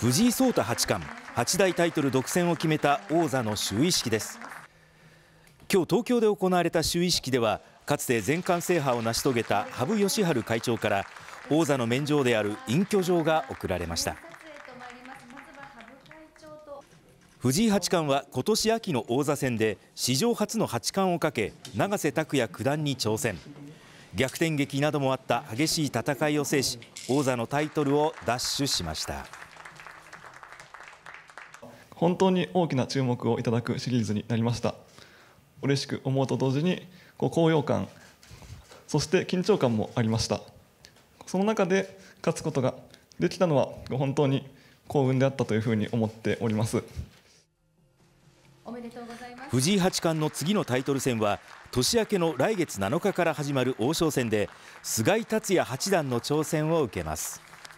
藤井聡太八冠八大タイトル独占を決めた王座の就位式です今日東京で行われた就位式ではかつて全冠制覇を成し遂げた羽生善治会長から王座の免状である隠居状が贈られました藤井八冠は今年秋の王座戦で史上初の八冠をかけ永瀬拓矢九段に挑戦逆転劇などもあった激しい戦いを制し王座のタイトルを奪取しました。本当に大きな注目をいただくシリーズになりました嬉しく思うと同時にこう高揚感そして緊張感もありましたその中で勝つことができたのは本当に幸運であったというふうに思っております藤井八冠の次のタイトル戦は年明けの来月7日から始まる王将戦で菅井竜也八段の挑戦を受けます